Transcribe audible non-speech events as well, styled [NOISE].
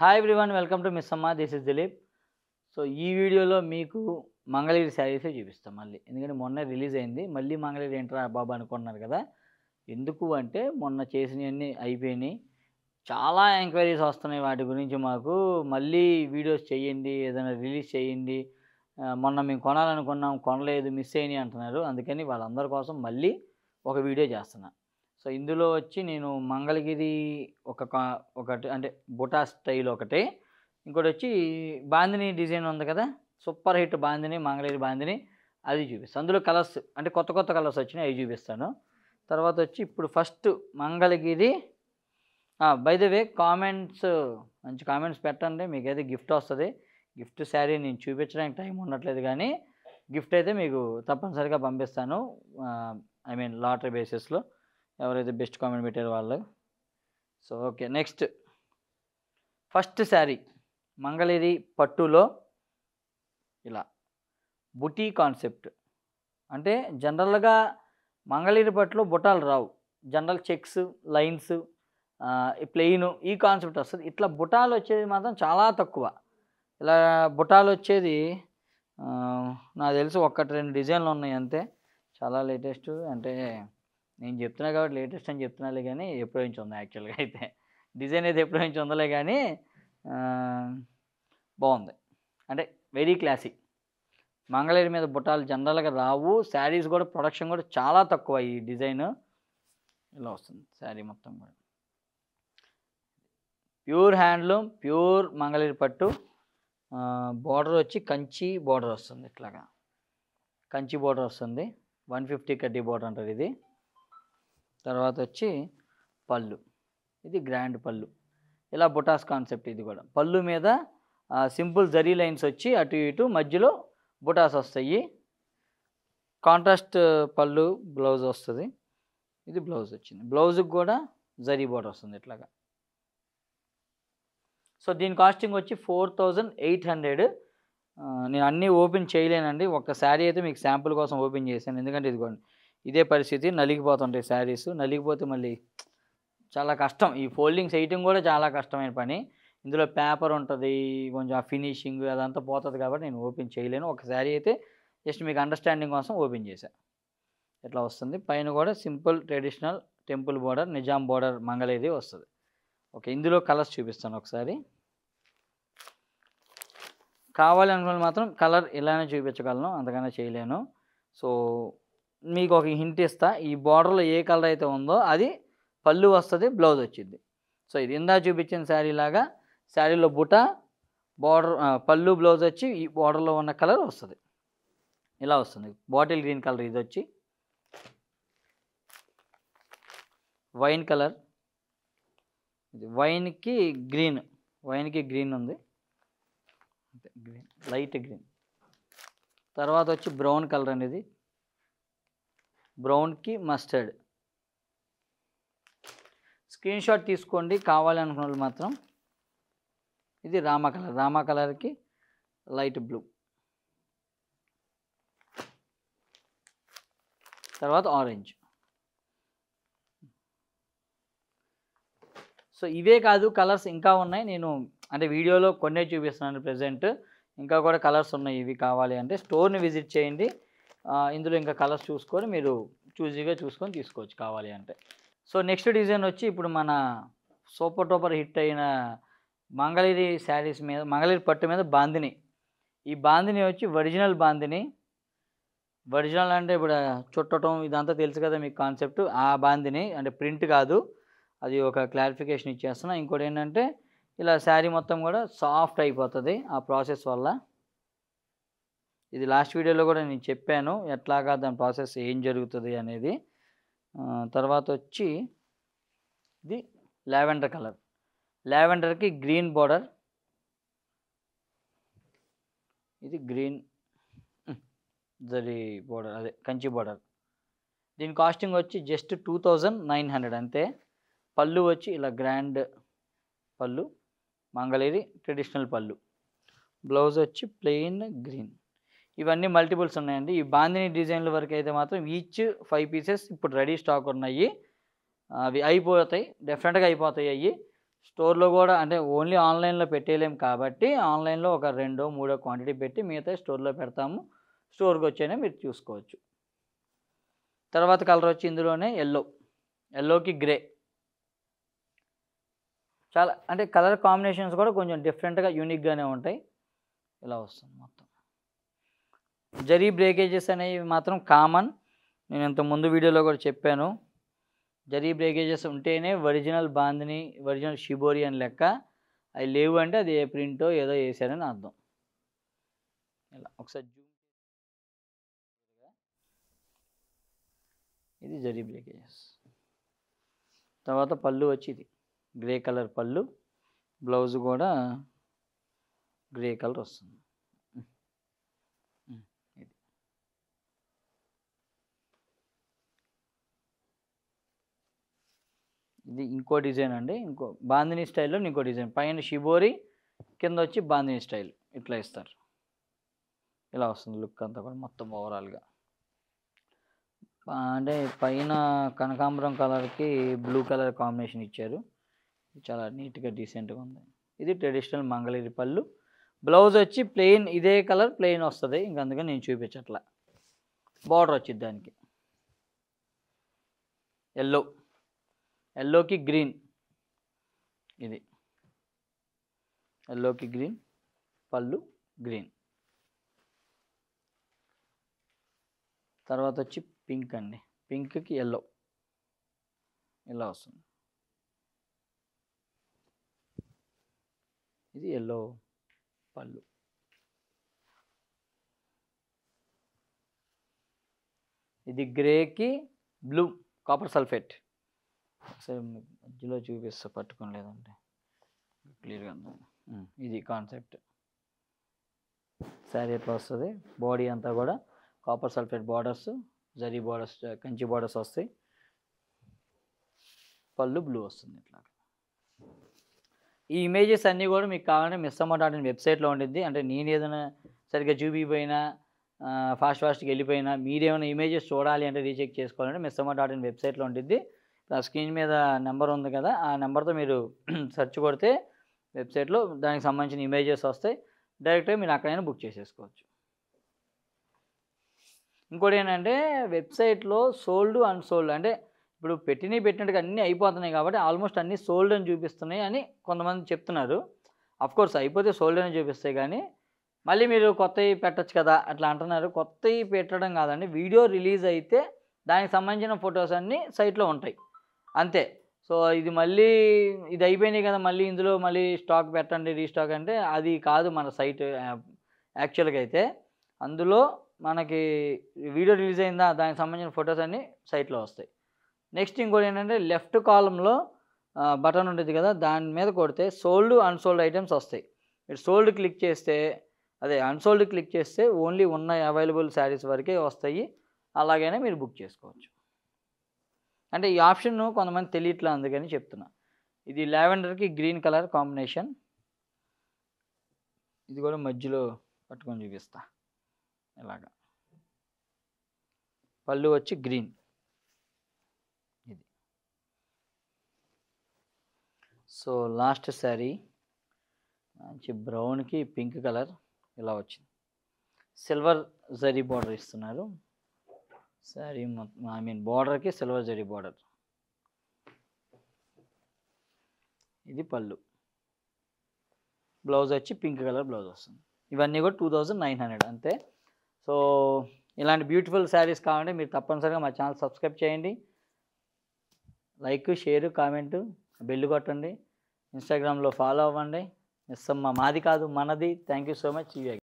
hi everyone welcome to miss అమ్మ this is Dileep so ఈ వీడియోలో మీకు మంగళగిరి శారీసే చూపిస్తాం మళ్ళీ ఎందుకంటే మొన్న రిలీజ్ అయింది మళ్ళీ మంగళగిరి ఏంట్రా బాబా అనుకున్నారు కదా ఎందుకు అంటే మొన్న చేసినవన్నీ అయిపోయినాయి చాలా ఎంక్వైరీస్ వస్తున్నాయి వాటి గురించి మాకు మళ్ళీ వీడియోస్ చేయండి ఏదైనా రిలీజ్ చేయండి మొన్న మేము కొనాలనుకున్నాం కొనలేదు మిస్ అయినాయి అంటున్నారు అందుకని వాళ్ళందరి కోసం మళ్ళీ ఒక వీడియో చేస్తున్నా సో ఇందులో వచ్చి నేను మంగళగిరి ఒక ఒకటి అంటే బుటా స్టైల్ ఒకటి ఇంకోటి వచ్చి బాందిని డిజైన్ ఉంది కదా సూపర్ హిట్ బాందిని మంగళగిరి బాందిని అది చూపిస్తాను అందులో కలర్స్ అంటే కొత్త కొత్త కలర్స్ వచ్చినాయి అవి చూపిస్తాను తర్వాత వచ్చి ఇప్పుడు first Mangalagiri by the way comments మంచి కామెంట్స్ పెట్టండి మీకు అయితే గిఫ్ట్ వస్తుంది గిఫ్ట్ శారీ నేను చూపించడానికి టైం ఉండట్లేదు కానీ గిఫ్ట్ అయితే మీకు తప్పనిసరిగా పంపిస్తాను ఐ మీన్ లాటరీ బేసిస్లో ఎవరైతే బెస్ట్ కామెంట్ పెట్టారో వాళ్ళు so okay next first sari Mangalagiri పట్టులో ఇలా బుటీ కాన్సెప్ట్ అంటే జనరల్గా మంగళగిరి పట్టులో బుటాలు రావు జనరల్ చెక్స్ లైన్స్ ప్లెయిన్ ఈ కాన్సెప్ట్ వస్తుంది ఇట్లా బుటాలు వచ్చేది మాత్రం చాలా తక్కువ ఇలా బుటాలు వచ్చేది నాకు తెలిసి ఒక్కటి రెండు డిజైన్లు ఉన్నాయి అంతే చాలా లేటెస్ట్ అంటే నేను చెప్తున్నా కాబట్టి లేటెస్ట్ అని చెప్తున్నాలే కానీ ఎప్పటి నుంచి ఉంది యాక్చువల్గా అయితే డిజైన్ అయితే ఎప్పటి నుంచి ఉందలే కానీ బాగుంది అంటే వెరీ క్లాసిక్ మంగళగిరి మీద బుట్టాలు జనరల్గా రావు శారీస్ కూడా ప్రొడక్షన్ కూడా చాలా తక్కువ ఈ డిజైన్ ఇలా వస్తుంది శారీ మొత్తం కూడా ప్యూర్ హ్యాండ్లూమ్ ప్యూర్ మంగళగిరి పట్టు బార్డర్ వచ్చి కంచి బార్డర్ వస్తుంది ఇట్లాగా కంచి బార్డర్ వస్తుంది వన్ ఫిఫ్టీ కడ్డీ బార్డర్ అంటారు ఇది తర్వాత వచ్చి పళ్ళు ఇది గ్రాండ్ పళ్ళు ఇలా బొటాస్ కాన్సెప్ట్ ఇది కూడా పళ్ళు మీద సింపుల్ జరీ లైన్స్ వచ్చి అటు ఇటు మధ్యలో బొటాస్ వస్తాయి కాంట్రాస్ట్ పళ్ళు బ్లౌజ్ వస్తుంది ఇది బ్లౌజ్ వచ్చింది బ్లౌజ్కి కూడా జరీ బోర్డర్ వస్తుంది ఇట్లాగా సో దీని కాస్టింగ్ వచ్చి ఫోర్ థౌజండ్ ఎయిట్ హండ్రెడ్ నేను అన్నీ ఓపెన్ చేయలేనండి ఒక్క శారీ అయితే మీకు శాంపుల్ కోసం ఓపెన్ చేశాను ఎందుకంటే ఇదిగోండి ఇదే పరిస్థితి నలిగిపోతుంటాయి శారీస్ నలిగిపోతే మళ్ళీ చాలా కష్టం ఈ ఫోల్డింగ్స్ వేయటం కూడా చాలా కష్టమైన పని ఇందులో పేపర్ ఉంటుంది కొంచెం ఆ ఫినిషింగ్ అదంతా పోతుంది కాబట్టి నేను ఓపెన్ చేయలేను ఒక శారీ అయితే జస్ట్ మీకు అండర్స్టాండింగ్ కోసం ఓపెన్ చేశాను ఇట్లా వస్తుంది పైన కూడా simple traditional temple border Nizam border మంగళేది వస్తుంది ఓకే ఇందులో కలర్స్ చూపిస్తాను ఒకసారి కావాలి అనుకున్న మాత్రం కలర్ ఇలానే చూపించగలను అంతకన్నా చేయలేను సో మీకు ఒక హింట్ ఇస్తా ఈ బార్డర్లో ఏ కలర్ అయితే ఉందో అది పళ్ళు వస్తుంది బ్లౌజ్ వచ్చింది సో ఇది ఇందా చూపించిన శారీ లాగా శారీలో బుట బార్డర్ పళ్ళు బ్లౌజ్ వచ్చి ఈ బార్డర్లో ఉన్న కలర్ వస్తుంది ఇలా వస్తుంది బాటిల్ గ్రీన్ కలర్ ఇది వచ్చి వైన్ కలర్ ఇది వైన్కి గ్రీన్ వైన్కి గ్రీన్ ఉంది గ్రీన్ లైట్ గ్రీన్ తర్వాత వచ్చి బ్రౌన్ కలర్ అనేది బ్రౌన్కి మస్టర్డ్ స్క్రీన్ షాట్ తీసుకోండి కావాలనుకున్న వాళ్ళు మాత్రం ఇది రామ కలర్ రామ కలర్కి లైట్ బ్లూ తర్వాత ఆరెంజ్ సో ఇవే కాదు కలర్స్ ఇంకా ఉన్నాయి నేను అంటే వీడియోలో కొన్నే చూపిస్తున్నాను ప్రజెంట్ ఇంకా కూడా కలర్స్ ఉన్నాయి ఇవి కావాలి అంటే స్టోర్ని విజిట్ చేయండి ఇందులో ఇంకా కలర్స్ చూసుకొని మీరు చూజీగా చూసుకొని తీసుకోవచ్చు కావాలి అంటే సో నెక్స్ట్ డిజైన్ వచ్చి ఇప్పుడు మన సూపర్ టోపర్ హిట్ అయిన మంగళగిరి శారీస్ మీద మంగళగిరి పట్టు మీద బాందిని ఈ బాందిని వచ్చి ఒరిజినల్ బాందిని ఒరిజినల్ అంటే ఇప్పుడు చుట్టటం ఇదంతా తెలుసు కదా మీకు కాన్సెప్ట్ ఆ బాందిని అంటే ప్రింట్ కాదు అది ఒక క్లారిఫికేషన్ ఇచ్చేస్తున్నా ఇంకోటి ఏంటంటే ఇలా శారీ మొత్తం కూడా సాఫ్ట్ అయిపోతుంది ఆ ప్రాసెస్ వల్ల ఇది లాస్ట్ వీడియోలో కూడా నేను చెప్పాను ఎట్లాగా దాని ప్రాసెస్ ఏం జరుగుతుంది అనేది తర్వాత వచ్చి ఇది లావెండర్ కలర్ లావెండర్కి గ్రీన్ బార్డర్ ఇది గ్రీన్ జరీ బోర్డర్ అదే కంచి బోర్డర్ దీని కాస్టింగ్ వచ్చి just two thousand nine hundred అంతే పళ్ళు వచ్చి ఇలా గ్రాండ్ పళ్ళు మంగళేరి ట్రెడిషనల్ పళ్ళు బ్లౌజ్ వచ్చి ప్లెయిన్ గ్రీన్ ఇవన్నీ మల్టిపుల్స్ ఉన్నాయండి ఈ బాందిని డిజైన్ల వరకు అయితే మాత్రం ఈచ్ ఫైవ్ పీసెస్ ఇప్పుడు రెడీ స్టాక్ ఉన్నాయి అవి అయిపోతాయి డెఫినెట్గా అయిపోతాయి అవి స్టోర్లో కూడా అంటే ఓన్లీ ఆన్లైన్లో పెట్టేయలేము కాబట్టి ఆన్లైన్లో ఒక రెండో మూడో క్వాంటిటీ పెట్టి మిగతా స్టోర్లో పెడతాము స్టోర్కి వచ్చేనే మీరు చూసుకోవచ్చు తర్వాత కలర్ వచ్చి ఇందులోనే ఎల్లో ఎల్లోకి గ్రే చాలా అంటే కలర్ కాంబినేషన్స్ కూడా కొంచెం డిఫరెంట్గా యూనిక్గానే ఉంటాయి ఇలా వస్తుంది మొత్తం జరీ బ్రేకేజెస్ అనేవి మాత్రం కామన్ నేను ఇంత ముందు వీడియోలో కూడా చెప్పాను జరీ బ్రేకేజెస్ ఉంటేనే ఒరిజినల్ బాంధిని ఒరిజినల్ షిబోరి అని లెక్క అవి లేవు అంటే అది ఏ ప్రింటో ఏదో వేసారని అర్థం ఇలా ఒకసారి జూమ్ ఇది జరీ బ్రేకేజెస్ తర్వాత పళ్ళు వచ్చి ఇది గ్రే కలర్ పళ్ళు బ్లౌజ్ కూడా గ్రే కలర్ వస్తుంది ఇది ఇంకో డిజైన్ అండి ఇంకో బాందిని స్టైల్లో ఇంకో డిజైన్ పైన షిబోరి కింద వచ్చి బాందిని స్టైల్ ఇట్లా ఇస్తారు ఇలా వస్తుంది లుక్ అంతా కూడా మొత్తం ఓవరాల్గా అంటే పైన కనకాంబరం కలర్కి బ్లూ కలర్ కాంబినేషన్ ఇచ్చారు చాలా నీట్గా డీసెంట్గా ఉంది ఇది ట్రెడిషనల్ మంగళగిరి పళ్ళు బ్లౌజ్ వచ్చి ప్లెయిన్ ఇదే కలర్ ప్లెయిన్ వస్తుంది ఇంక నేను చూపించట్లా బార్డర్ వచ్చింది దానికి ఎల్లో ఎల్లోకి గ్రీన్ ఇది ఎల్లోకి గ్రీన్ పళ్ళు గ్రీన్ తర్వాత వచ్చి పింక్ అండి పింక్కి ఎల్లో ఇలా వస్తుంది ఇది ఎల్లో పళ్ళు ఇది గ్రేకి బ్లూ కాపర్ సల్ఫేట్ ఒకసారి మధ్యలో చూపిస్తా పట్టుకుని లేదంటే క్లియర్గా ఇది కాన్సెప్ట్ శారీ ఎట్లా వస్తుంది బాడీ అంతా కూడా copper sulphate borders zari borders Kanchi borders వస్తాయి పళ్ళు బ్లూ వస్తుంది ఇట్లా ఈ ఇమేజెస్ అన్నీ కూడా మీకు కావాలంటే మిస్ డాట్ ఇన్ వెబ్సైట్లో ఉండిద్ది అంటే నేను ఏదైనా సరిగ్గా చూపిపోయినా ఫాస్ట్ ఫాస్ట్కి వెళ్ళిపోయినా మీరేమైనా ఇమేజెస్ చూడాలి అంటే రీచెక్ చేసుకోవాలంటే మిస్సమ్మ డాట్ ఇన్ వెబ్సైట్లో ఉండిద్ది ఆ స్క్రీన్ మీద నెంబర్ ఉంది కదా ఆ నెంబర్తో మీరు [CLEARS THROAT] సెర్చ్ కొడితే వెబ్సైట్లో దానికి సంబంధించిన ఇమేజెస్ వస్తాయి డైరెక్ట్గా మీరు అక్కడైనా బుక్ చేసేసుకోవచ్చు ఇంకోటి ఏంటంటే వెబ్సైట్లో సోల్డ్ అన్సోల్డ్ అంటే ఇప్పుడు పెట్టినవి పెట్టినట్టుగా అన్నీ అయిపోతున్నాయి కాబట్టి ఆల్మోస్ట్ అన్నీ సోల్డ్ అని చూపిస్తున్నాయి అని కొంతమంది చెప్తున్నారు కోర్స్ అయిపోతే సోల్డ్ అని చూపిస్తాయి కానీ మళ్ళీ మీరు కొత్తవి పెట్టచ్చు కదా అట్లా అంటున్నారు కొత్తవి పెట్టడం కాదండి వీడియో రిలీజ్ అయితే దానికి సంబంధించిన ఫొటోస్ అన్నీ సైట్లో ఉంటాయి అంతే సో ఇది మళ్ళీ ఇది అయిపోయినాయి కదా మళ్ళీ ఇందులో మళ్ళీ స్టాక్ పెట్టండి రీస్టాక్ అంటే అది కాదు మన సైట్ యాక్చువల్గా అయితే అందులో మనకి వీడియో రిలీజ్ అయిందా దానికి సంబంధించిన ఫొటోస్ అన్నీ సైట్లో వస్తాయి నెక్స్ట్ ఇంకోటి ఏంటంటే లెఫ్ట్ కాలంలో బటన్ ఉంటుంది కదా దాని మీద కొడితే సోల్డ్ అన్సోల్డ్ ఐటమ్స్ వస్తాయి మీరు సోల్డ్ క్లిక్ చేస్తే అదే అన్సోల్డ్ క్లిక్ చేస్తే ఓన్లీ ఉన్న అవైలబుల్ శారీస్ వరకే వస్తాయి అలాగైనా మీరు బుక్ చేసుకోవచ్చు అంటే ఈ ఆప్షన్ కొంతమంది తెలియట్లా అందుకని చెప్తున్నా ఇది లావెండర్కి గ్రీన్ కలర్ కాంబినేషన్ ఇది కూడా మధ్యలో పట్టుకొని చూపిస్తా ఇలాగా పళ్ళు వచ్చి గ్రీన్ ఇది సో లాస్ట్ శారీ మంచి బ్రౌన్కి పింక్ కలర్ ఇలా వచ్చింది సిల్వర్ జరీ బార్డర్ ఇస్తున్నారు సారీ ఐ మీన్ బార్డర్కి సిల్వర్ జరీ బార్డర్ ఇది పళ్ళు బ్లౌజ్ వచ్చి పింక్ కలర్ బ్లౌజ్ వస్తుంది ఇవన్నీ కూడా టూ థౌజండ్ నైన్ హండ్రెడ్ అంతే సో ఇలాంటి బ్యూటిఫుల్ శారీస్ కావాలంటే మీరు తప్పనిసరిగా మా ఛానల్ సబ్స్క్రైబ్ చేయండి లైక్ షేర్ కామెంట్ బెల్లు కొట్టండి ఇన్స్టాగ్రామ్లో ఫాలో అవ్వండి మిస్ అమ్మ మాది కాదు మనది థ్యాంక్ యూ సో మచ్ ఇవి